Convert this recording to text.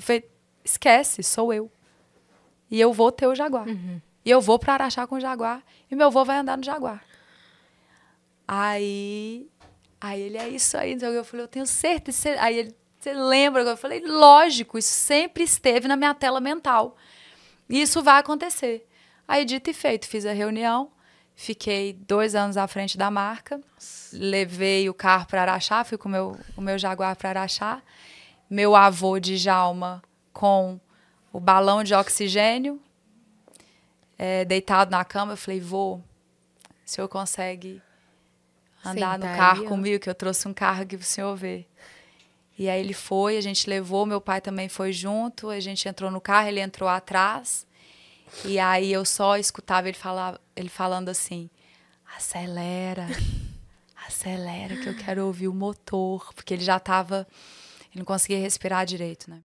Eu falei, esquece, sou eu. E eu vou ter o jaguar. Uhum. E eu vou para Araxá com o jaguar. E meu avô vai andar no jaguar. Aí, aí ele, é isso aí. Então eu falei, eu tenho certeza. Aí ele, você lembra? Eu falei, lógico, isso sempre esteve na minha tela mental. E isso vai acontecer. Aí, dito e feito, fiz a reunião. Fiquei dois anos à frente da marca. Nossa. Levei o carro para Araxá, fui com o meu, o meu Jaguar para Araxá meu avô de Jalma com o balão de oxigênio, é, deitado na cama. Eu falei, vô, o senhor consegue andar no carro comigo, que eu trouxe um carro aqui para o senhor ver. E aí ele foi, a gente levou, meu pai também foi junto, a gente entrou no carro, ele entrou atrás. E aí eu só escutava ele, falar, ele falando assim: acelera, acelera, que eu quero ouvir o motor, porque ele já estava ele não conseguia respirar direito, né?